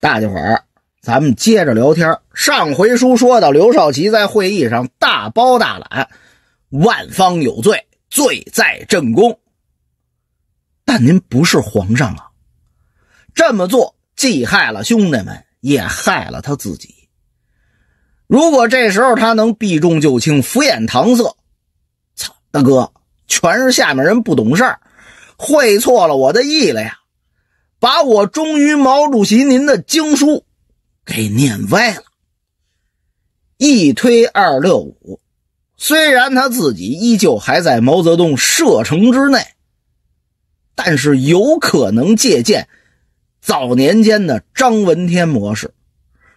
大家伙儿，咱们接着聊天。上回书说到，刘少奇在会议上大包大揽，万方有罪，罪在朕宫。但您不是皇上啊，这么做既害了兄弟们，也害了他自己。如果这时候他能避重就轻，敷衍搪塞，操大哥，全是下面人不懂事儿，会错了我的意了呀。把我忠于毛主席您的经书给念歪了。一推二六五，虽然他自己依旧还在毛泽东射程之内，但是有可能借鉴早年间的张闻天模式，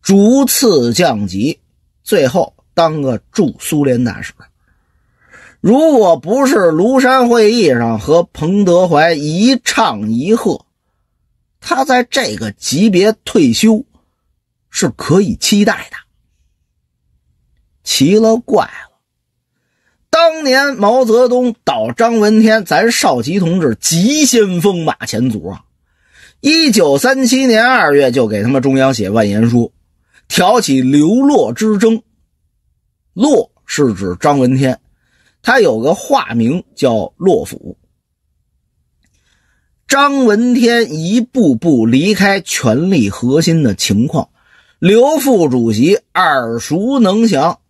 逐次降级，最后当个驻苏联大使。如果不是庐山会议上和彭德怀一唱一和。他在这个级别退休，是可以期待的。奇了怪了，当年毛泽东倒张闻天，咱少奇同志急先锋马前卒啊！一九三七年二月就给他们中央写万言书，挑起流落之争。落是指张闻天，他有个化名叫洛甫。张文天一步步离开权力核心的情况，刘副主席耳熟能详。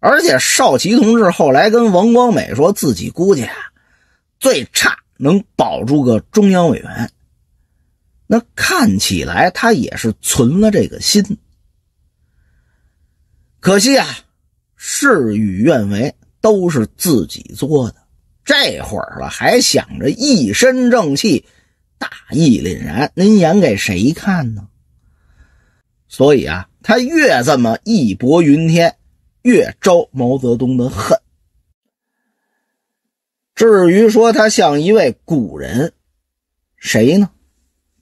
而且少奇同志后来跟王光美说，自己估计啊，最差能保住个中央委员。那看起来他也是存了这个心。可惜啊，事与愿违，都是自己作的。这会儿了还想着一身正气、大义凛然，您演给谁看呢？所以啊，他越这么义薄云天，越招毛泽东的恨。至于说他像一位古人，谁呢？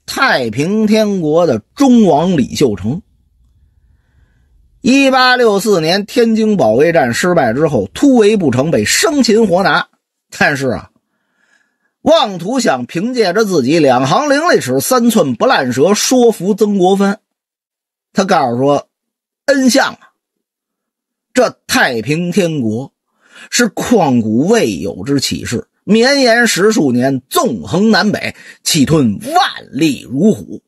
太平天国的忠王李秀成。一八六四年天津保卫战失败之后，突围不成，被生擒活拿。但是啊，妄图想凭借着自己两行伶俐齿、三寸不烂舌说服曾国藩，他告诉说：“恩相啊，这太平天国是旷古未有之起示，绵延十数年，纵横南北，气吞万里如虎，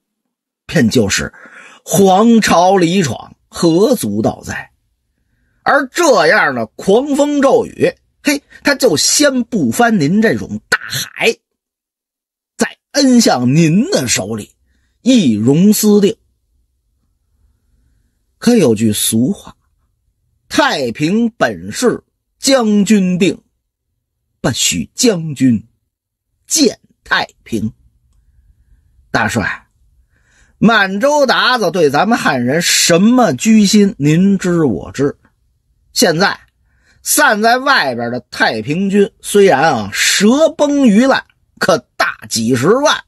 偏就是皇朝李闯，何足道哉？而这样的狂风骤雨。”嘿，他就先不翻您这种大海，再恩向您的手里，一荣私定。可有句俗话：“太平本是将军定，不许将军见太平。”大帅，满洲鞑子对咱们汉人什么居心？您知我知。现在。散在外边的太平军虽然啊蛇崩鱼烂，可大几十万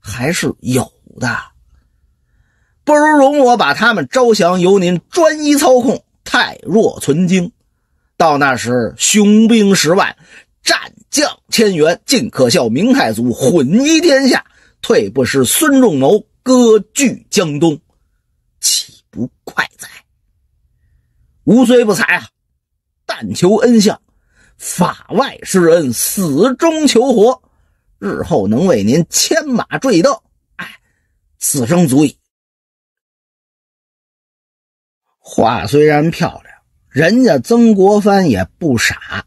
还是有的。不如容我把他们招降，由您专一操控，太弱存精。到那时，雄兵十万，战将千员，尽可笑明太祖，混一天下；退不失孙仲谋，割据江东，岂不快哉？吾虽不才。啊，但求恩相，法外施恩，死中求活，日后能为您牵马坠镫。哎，此生足矣。话虽然漂亮，人家曾国藩也不傻，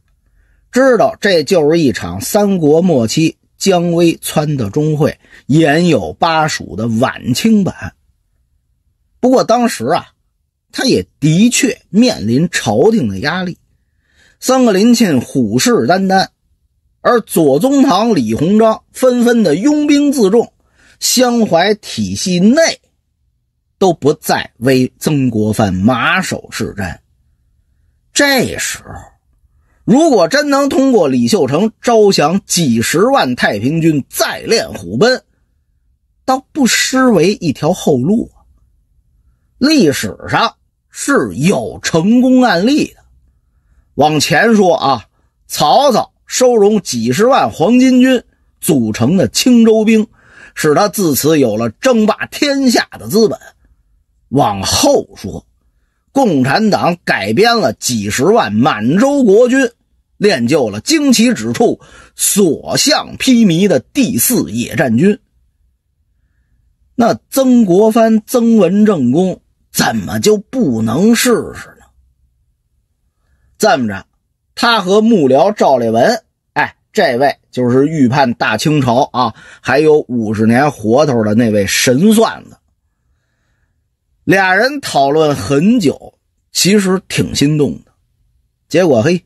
知道这就是一场三国末期姜维撺的钟会，言有巴蜀的晚清版。不过当时啊，他也的确面临朝廷的压力。三个林沁虎视眈眈，而左宗棠、李鸿章纷纷的拥兵自重，相怀体系内都不再为曾国藩马首是瞻。这时候，如果真能通过李秀成招降几十万太平军，再练虎奔，倒不失为一条后路。历史上是有成功案例的。往前说啊，曹操收容几十万黄巾军组成的青州兵，使他自此有了争霸天下的资本。往后说，共产党改编了几十万满洲国军，练就了旌旗指处所向披靡的第四野战军。那曾国藩、曾文正公怎么就不能试试？这么着，他和幕僚赵烈文，哎，这位就是预判大清朝啊还有五十年活头的那位神算子。俩人讨论很久，其实挺心动的。结果嘿，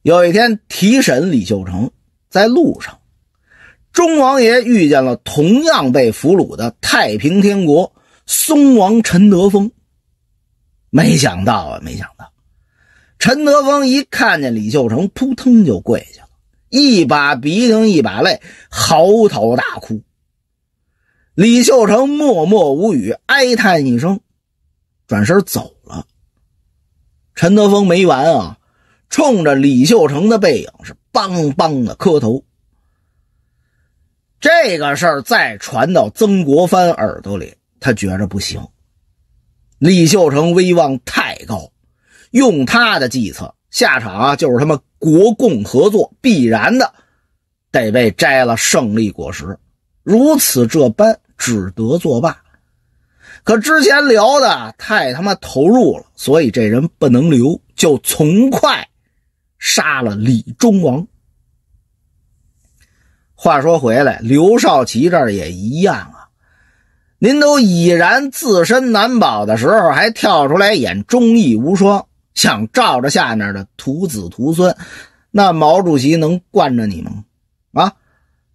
有一天提审李秀成在路上，中王爷遇见了同样被俘虏的太平天国松王陈德丰。没想到啊，没想到。陈德峰一看见李秀成，扑腾就跪下了，一把鼻涕一把泪，嚎啕大哭。李秀成默默无语，哀叹一声，转身走了。陈德峰没完啊，冲着李秀成的背影是梆梆的磕头。这个事儿再传到曾国藩耳朵里，他觉着不行，李秀成威望太高。用他的计策，下场啊就是他们国共合作必然的，得被摘了胜利果实。如此这般，只得作罢。可之前聊的太他妈投入了，所以这人不能留，就从快杀了李忠王。话说回来，刘少奇这儿也一样啊，您都已然自身难保的时候，还跳出来演忠义无双。想照着下面的徒子徒孙，那毛主席能惯着你吗？啊，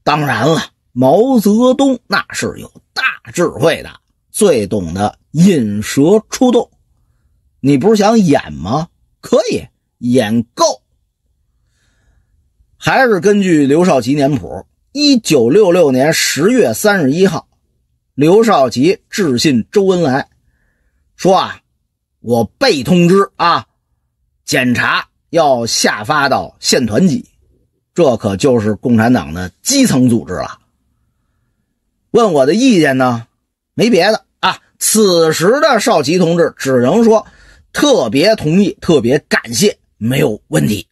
当然了，毛泽东那是有大智慧的，最懂得引蛇出洞。你不是想演吗？可以演够。还是根据刘少奇年谱，一九六六年十月三十一号，刘少奇致信周恩来，说啊，我被通知啊。检查要下发到县团级，这可就是共产党的基层组织了。问我的意见呢？没别的啊。此时的少奇同志只能说特别同意，特别感谢，没有问题。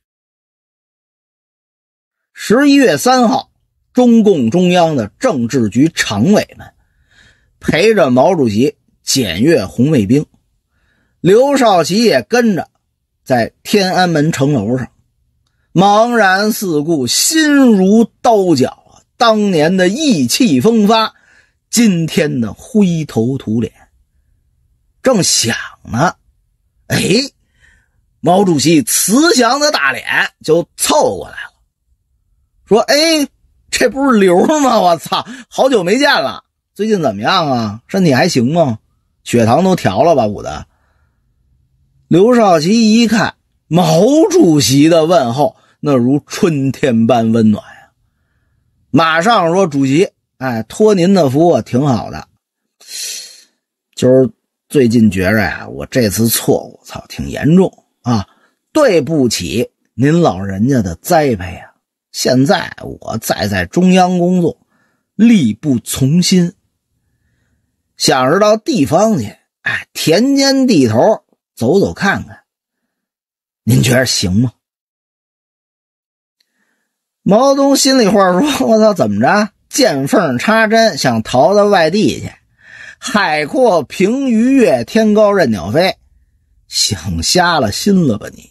十一月三号，中共中央的政治局常委们陪着毛主席检阅红卫兵，刘少奇也跟着。在天安门城楼上，茫然四顾，心如刀绞啊！当年的意气风发，今天的灰头土脸。正想呢，哎，毛主席慈祥的大脸就凑过来了，说：“哎，这不是刘吗？我操，好久没见了，最近怎么样啊？身体还行吗？血糖都调了吧，伍的。刘少奇一看毛主席的问候，那如春天般温暖呀！马上说：“主席，哎，托您的福，我挺好的。就是最近觉着呀，我这次错误，操，挺严重啊！对不起您老人家的栽培啊！现在我再在中央工作，力不从心。想着到地方去，哎，田间地头。”走走看看，您觉得行吗？毛泽东心里话说：“ 我操，怎么着？见缝插针，想逃到外地去？海阔凭鱼跃，天高任鸟飞，想瞎了心了吧你？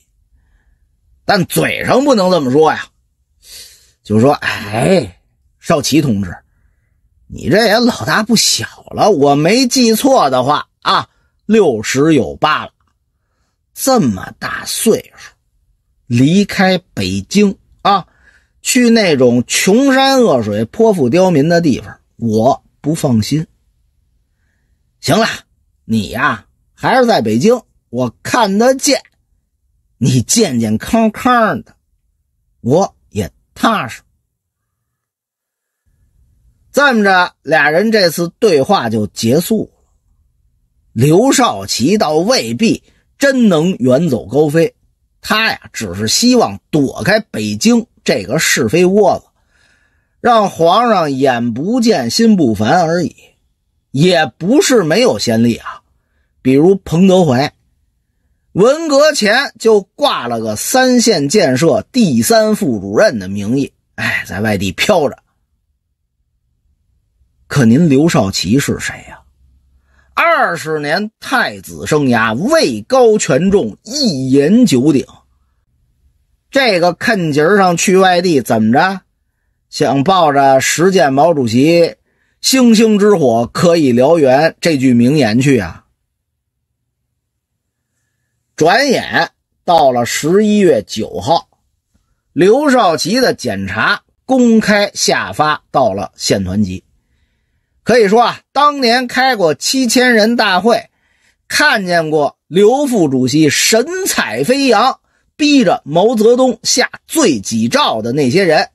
但嘴上不能这么说呀，就说：哎，少奇同志，你这也老大不小了，我没记错的话啊，六十有八了。”这么大岁数，离开北京啊，去那种穷山恶水、泼妇刁民的地方，我不放心。行了，你呀，还是在北京，我看得见，你健健康康的，我也踏实。这么着，俩人这次对话就结束了。刘少奇倒未必。真能远走高飞？他呀，只是希望躲开北京这个是非窝子，让皇上眼不见心不烦而已。也不是没有先例啊，比如彭德怀，文革前就挂了个三线建设第三副主任的名义，哎，在外地飘着。可您刘少奇是谁呀？二十年太子生涯，位高权重，一言九鼎。这个看节上去外地怎么着？想抱着“实践毛主席‘星星之火可以燎原’”这句名言去啊？转眼到了十一月九号，刘少奇的检查公开下发到了县团级。可以说啊，当年开过七千人大会，看见过刘副主席神采飞扬，逼着毛泽东下罪己诏的那些人，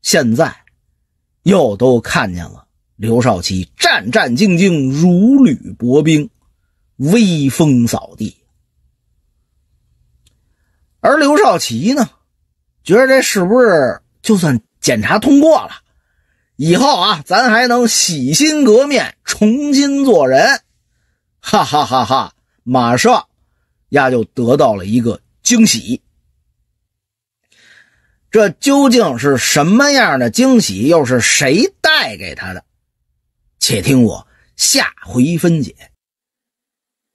现在又都看见了刘少奇战战兢兢，如履薄冰，威风扫地。而刘少奇呢，觉得这是不是就算检查通过了？以后啊，咱还能洗心革面，重新做人，哈哈哈哈！马上呀，就得到了一个惊喜。这究竟是什么样的惊喜？又是谁带给他的？且听我下回分解。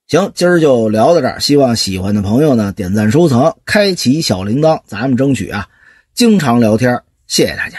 行，今儿就聊到这儿。希望喜欢的朋友呢，点赞、收藏、开启小铃铛，咱们争取啊，经常聊天。谢谢大家。